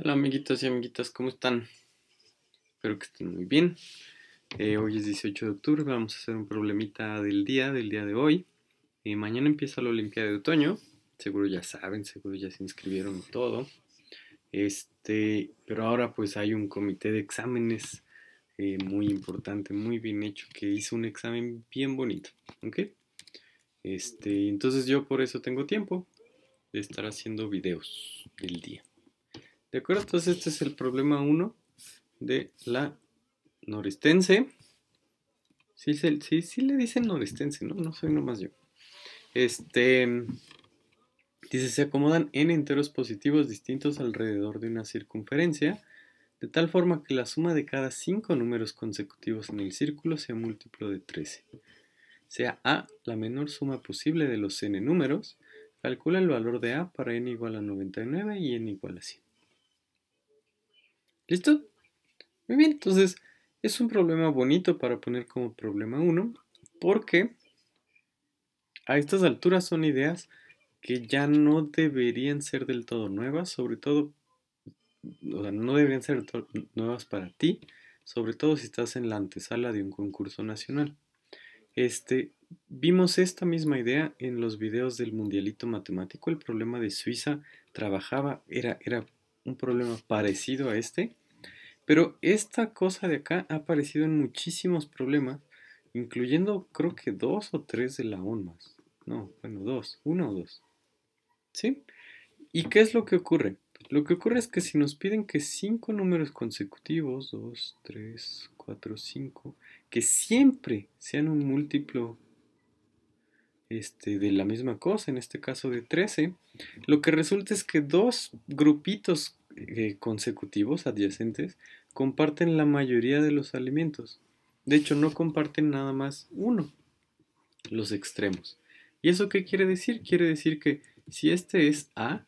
Hola amiguitos y amiguitas, ¿cómo están? Espero que estén muy bien. Eh, hoy es 18 de octubre, vamos a hacer un problemita del día, del día de hoy. Eh, mañana empieza la Olimpiada de Otoño, seguro ya saben, seguro ya se inscribieron y todo. Este, pero ahora pues hay un comité de exámenes eh, muy importante, muy bien hecho, que hizo un examen bien bonito, ¿ok? Este, entonces yo por eso tengo tiempo de estar haciendo videos del día. ¿De acuerdo? Entonces este es el problema 1 de la noristense. Sí, sí, le dicen noristense, ¿no? No soy nomás yo. Este... Dice, se acomodan n enteros positivos distintos alrededor de una circunferencia, de tal forma que la suma de cada 5 números consecutivos en el círculo sea múltiplo de 13. Sea A la menor suma posible de los n números, calcula el valor de A para n igual a 99 y n igual a 100. ¿Listo? Muy bien, entonces es un problema bonito para poner como problema 1 porque a estas alturas son ideas que ya no deberían ser del todo nuevas, sobre todo, o sea, no deberían ser nuevas para ti, sobre todo si estás en la antesala de un concurso nacional. Este, vimos esta misma idea en los videos del Mundialito Matemático, el problema de Suiza trabajaba, era, era un problema parecido a este, pero esta cosa de acá ha aparecido en muchísimos problemas, incluyendo creo que dos o tres de la ONMAS. No, bueno, dos, uno o dos. ¿Sí? ¿Y qué es lo que ocurre? Lo que ocurre es que si nos piden que cinco números consecutivos, 2, 3, 4, 5, que siempre sean un múltiplo este, de la misma cosa, en este caso de 13, lo que resulta es que dos grupitos eh, consecutivos adyacentes comparten la mayoría de los alimentos. De hecho, no comparten nada más uno, los extremos. ¿Y eso qué quiere decir? Quiere decir que si este es A,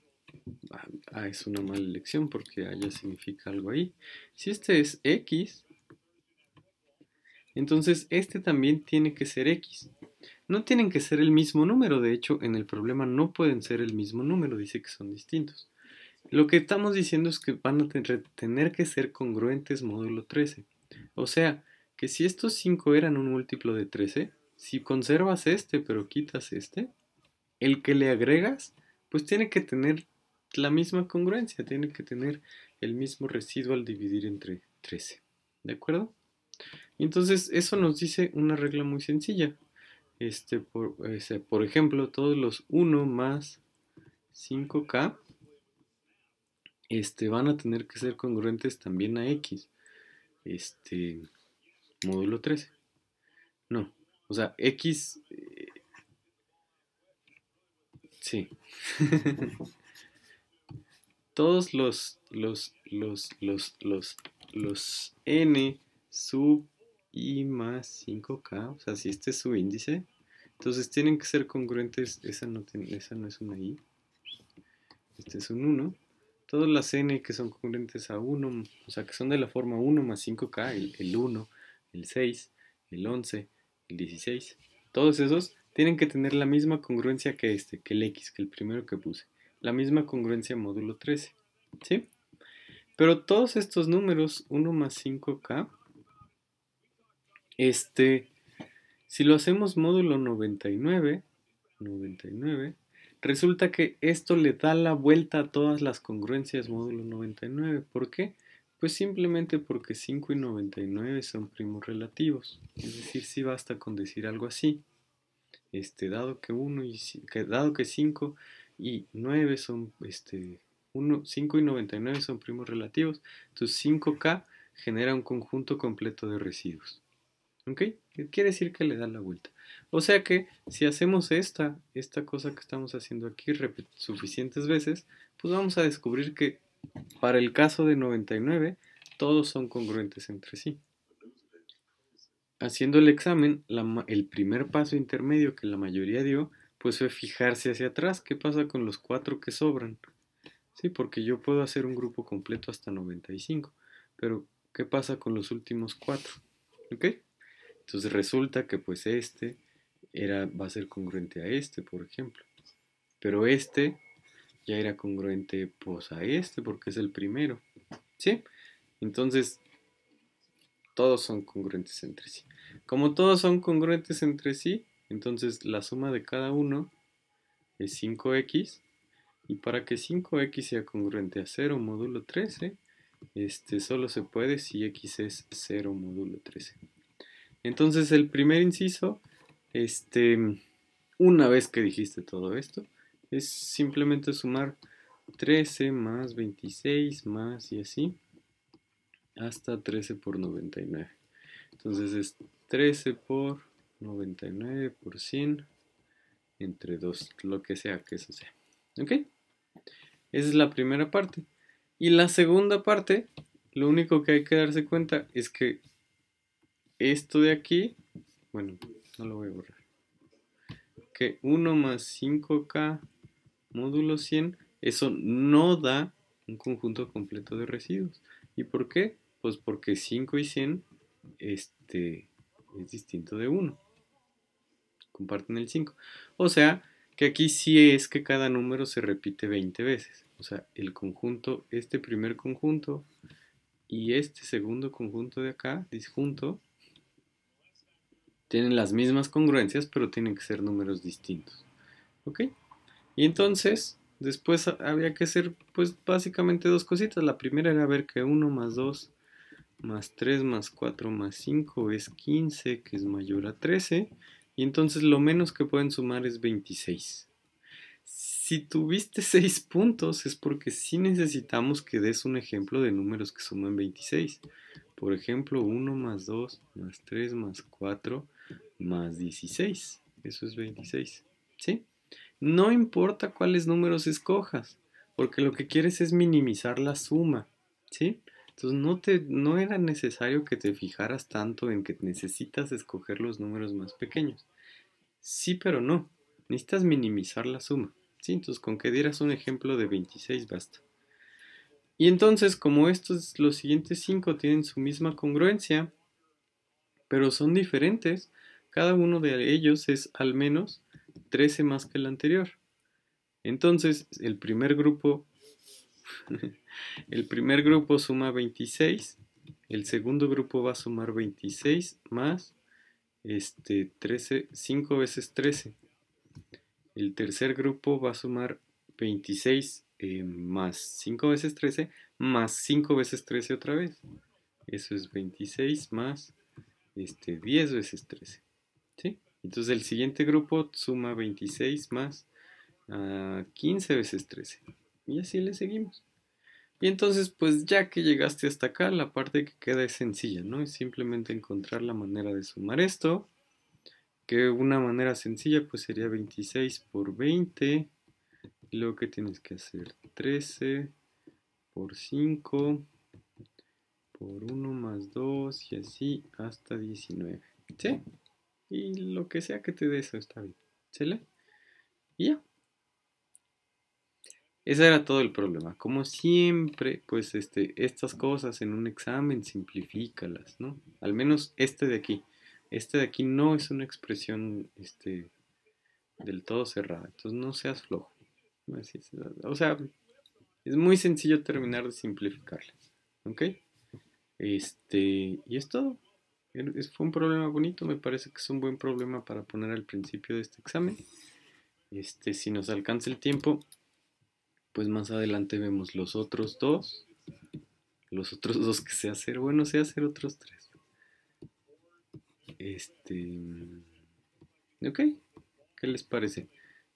A es una mala elección porque A ya significa algo ahí. Si este es X, entonces este también tiene que ser X. No tienen que ser el mismo número, de hecho en el problema no pueden ser el mismo número, dice que son distintos. Lo que estamos diciendo es que van a tener que ser congruentes módulo 13. O sea, que si estos 5 eran un múltiplo de 13, si conservas este pero quitas este, el que le agregas, pues tiene que tener la misma congruencia, tiene que tener el mismo residuo al dividir entre 13. ¿De acuerdo? Entonces, eso nos dice una regla muy sencilla. Este, por, por ejemplo, todos los 1 más 5k este, van a tener que ser congruentes también a x, este, módulo 13. No, o sea, x, eh, sí. Todos los, los, los, los, los, n sub i más 5k, o sea, si este es su índice, entonces tienen que ser congruentes, esa no, esa no es una i, este es un 1, todas las n que son congruentes a 1, o sea, que son de la forma 1 más 5k, el, 1, el 6, el 11, el 16, todos esos tienen que tener la misma congruencia que este, que el x, que el primero que puse, la misma congruencia módulo 13, ¿sí? Pero todos estos números, 1 más 5k, este, si lo hacemos módulo 99, 99, Resulta que esto le da la vuelta a todas las congruencias módulo 99. ¿Por qué? Pues simplemente porque 5 y 99 son primos relativos. Es decir, si basta con decir algo así. Este, dado que 1 y dado que 5 y 9 son este 5 y 99 son primos relativos, entonces 5K genera un conjunto completo de residuos. ¿Ok? Quiere decir que le da la vuelta. O sea que si hacemos esta, esta cosa que estamos haciendo aquí suficientes veces, pues vamos a descubrir que para el caso de 99, todos son congruentes entre sí. Haciendo el examen, el primer paso intermedio que la mayoría dio, pues fue fijarse hacia atrás. ¿Qué pasa con los cuatro que sobran? Sí, porque yo puedo hacer un grupo completo hasta 95, pero ¿qué pasa con los últimos cuatro? ¿Ok? Entonces resulta que pues este era, va a ser congruente a este, por ejemplo. Pero este ya era congruente pues a este porque es el primero. ¿Sí? Entonces, todos son congruentes entre sí. Como todos son congruentes entre sí, entonces la suma de cada uno es 5x. Y para que 5x sea congruente a 0 módulo 13, este solo se puede si x es 0 módulo 13. Entonces el primer inciso, este, una vez que dijiste todo esto, es simplemente sumar 13 más 26 más y así hasta 13 por 99. Entonces es 13 por 99 por 100 entre 2, lo que sea que eso sea. ¿Ok? Esa es la primera parte. Y la segunda parte, lo único que hay que darse cuenta es que esto de aquí, bueno, no lo voy a borrar, que 1 más 5K módulo 100, eso no da un conjunto completo de residuos. ¿Y por qué? Pues porque 5 y 100 este, es distinto de 1. Comparten el 5. O sea, que aquí sí es que cada número se repite 20 veces. O sea, el conjunto, este primer conjunto y este segundo conjunto de acá, disjunto, tienen las mismas congruencias, pero tienen que ser números distintos. ¿Ok? Y entonces, después había que hacer, pues, básicamente dos cositas. La primera era ver que 1 más 2 más 3 más 4 más 5 es 15, que es mayor a 13. Y entonces lo menos que pueden sumar es 26. Si tuviste 6 puntos es porque sí necesitamos que des un ejemplo de números que suman 26. Por ejemplo, 1 más 2 más 3 más 4 más 16. Eso es 26. ¿Sí? No importa cuáles números escojas, porque lo que quieres es minimizar la suma. ¿Sí? Entonces no, te, no era necesario que te fijaras tanto en que necesitas escoger los números más pequeños. Sí, pero no. Necesitas minimizar la suma. ¿Sí? Entonces con que dieras un ejemplo de 26 basta. Y entonces, como estos, los siguientes 5 tienen su misma congruencia, pero son diferentes, cada uno de ellos es al menos 13 más que el anterior. Entonces, el primer grupo el primer grupo suma 26, el segundo grupo va a sumar 26 más este 13, 5 veces 13. El tercer grupo va a sumar 26 eh, más 5 veces 13 más 5 veces 13 otra vez. Eso es 26 más este, 10 veces 13. Entonces el siguiente grupo suma 26 más 15 ah, veces 13. Y así le seguimos. Y entonces, pues ya que llegaste hasta acá, la parte que queda es sencilla, ¿no? Es simplemente encontrar la manera de sumar esto. Que una manera sencilla, pues sería 26 por 20. Y luego que tienes que hacer 13 por 5 por 1 más 2 y así hasta 19. ¿Sí? Y lo que sea que te dé eso está bien. ¿Se Y ya. Ese era todo el problema. Como siempre, pues este, estas cosas en un examen simplifícalas, ¿no? Al menos este de aquí. Este de aquí no es una expresión este, del todo cerrada. Entonces no seas flojo. O sea, es muy sencillo terminar de simplificarle. ¿Ok? Este, y es todo. Es, fue un problema bonito, me parece que es un buen problema para poner al principio de este examen. Este, si nos alcanza el tiempo, pues más adelante vemos los otros dos. Los otros dos que sea hacer, bueno, sea hacer otros tres. Este. Ok, ¿qué les parece?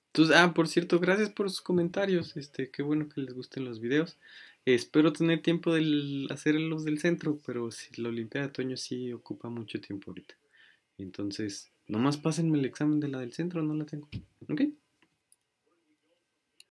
Entonces, ah, por cierto, gracias por sus comentarios. Este, qué bueno que les gusten los videos. Espero tener tiempo de hacer los del centro, pero si la Olimpiada de Otoño sí ocupa mucho tiempo ahorita. Entonces, nomás pásenme el examen de la del centro, no la tengo. ¿Ok?